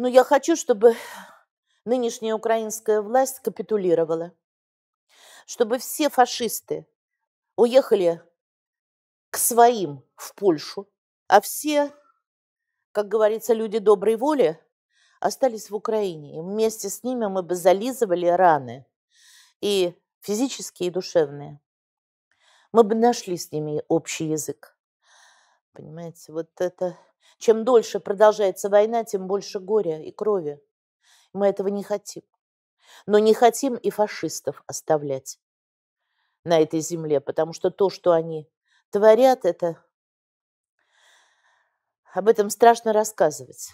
Но я хочу, чтобы нынешняя украинская власть капитулировала, чтобы все фашисты уехали к своим в Польшу, а все, как говорится, люди доброй воли остались в Украине. И вместе с ними мы бы зализывали раны и физические, и душевные. Мы бы нашли с ними общий язык. Понимаете, вот это чем дольше продолжается война, тем больше горя и крови. Мы этого не хотим. Но не хотим и фашистов оставлять на этой земле, потому что то, что они творят, это... Об этом страшно рассказывать.